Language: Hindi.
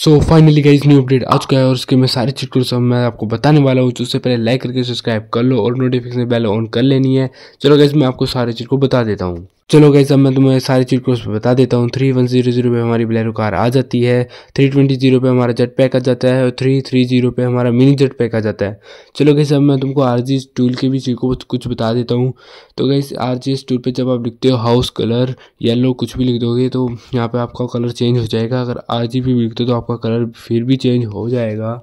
सो फाइनली गाइज न्यू अपडेट आ चुका है और उसके मैं सारे चिटकुल सब मैं आपको बताने वाला हूँ तो उससे पहले लाइक करके सब्सक्राइब कर लो और नोटिफिकेशन बेल ऑन कर लेनी है चलो गाइज मैं आपको सारे चिटकुल बता देता हूँ चलो गैस अब मैं तुम्हें सारी चीज़ को पर बता देता हूँ थ्री वन जीरो जीरो पे हमारी ब्लैरो कार आ जाती है थ्री ट्वेंटी जीरो पे हमारा जेट पैक आ जाता है और थ्री थ्री जीरो पर हमारा मिनी जेट पैक आ जाता है चलो गैस अब मैं तुमको आर जी टूल के भी चीज को कुछ बता देता हूँ तो गई आर जी टूल पर जब आप लिखते हो हाउस कलर येलो कुछ भी लिख दोगे तो यहाँ पर आपका कलर चेंज हो जाएगा अगर आर जी भी लिखते हो तो आपका कलर फिर भी चेंज हो जाएगा